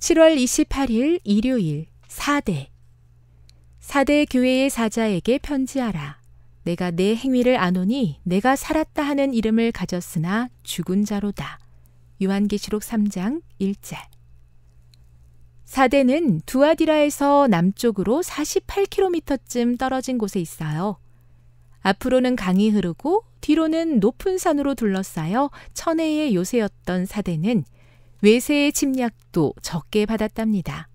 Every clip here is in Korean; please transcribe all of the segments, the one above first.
7월 28일 일요일 4대 4대 교회의 사자에게 편지하라. 내가 내 행위를 아노니 내가 살았다 하는 이름을 가졌으나 죽은 자로다. 요한계시록 3장 1절 4대는 두아디라에서 남쪽으로 48km쯤 떨어진 곳에 있어요. 앞으로는 강이 흐르고 뒤로는 높은 산으로 둘러싸여 천혜의 요새였던 사대는 외세의 침략도 적게 받았답니다.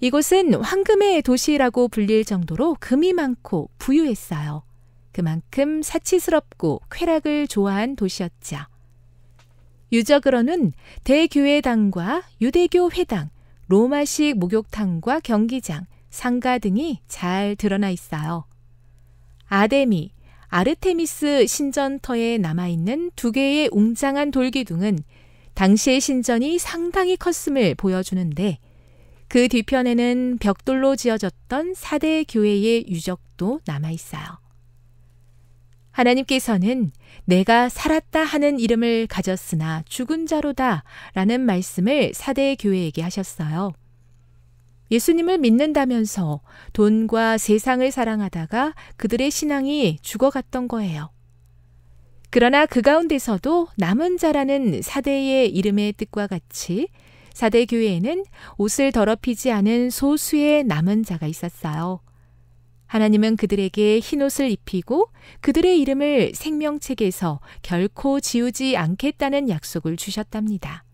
이곳은 황금의 도시라고 불릴 정도로 금이 많고 부유했어요. 그만큼 사치스럽고 쾌락을 좋아한 도시였죠. 유적으로는 대교회당과 유대교 회당, 로마식 목욕탕과 경기장, 상가 등이 잘 드러나 있어요. 아데미, 아르테미스 신전터에 남아있는 두 개의 웅장한 돌기둥은 당시의 신전이 상당히 컸음을 보여주는데 그 뒤편에는 벽돌로 지어졌던 사대 교회의 유적도 남아 있어요. 하나님께서는 내가 살았다 하는 이름을 가졌으나 죽은 자로다 라는 말씀을 사대 교회에게 하셨어요. 예수님을 믿는다면서 돈과 세상을 사랑하다가 그들의 신앙이 죽어갔던 거예요. 그러나 그 가운데서도 남은 자라는 사대의 이름의 뜻과 같이 사대 교회에는 옷을 더럽히지 않은 소수의 남은 자가 있었어요. 하나님은 그들에게 흰옷을 입히고 그들의 이름을 생명책에서 결코 지우지 않겠다는 약속을 주셨답니다.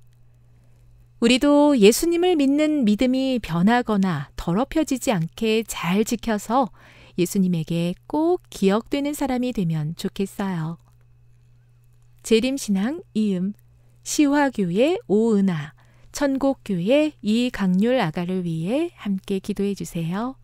우리도 예수님을 믿는 믿음이 변하거나 더럽혀지지 않게 잘 지켜서 예수님에게 꼭 기억되는 사람이 되면 좋겠어요. 재림신앙 이음, 시화교회 오은아, 천곡교회 이강률 아가를 위해 함께 기도해 주세요.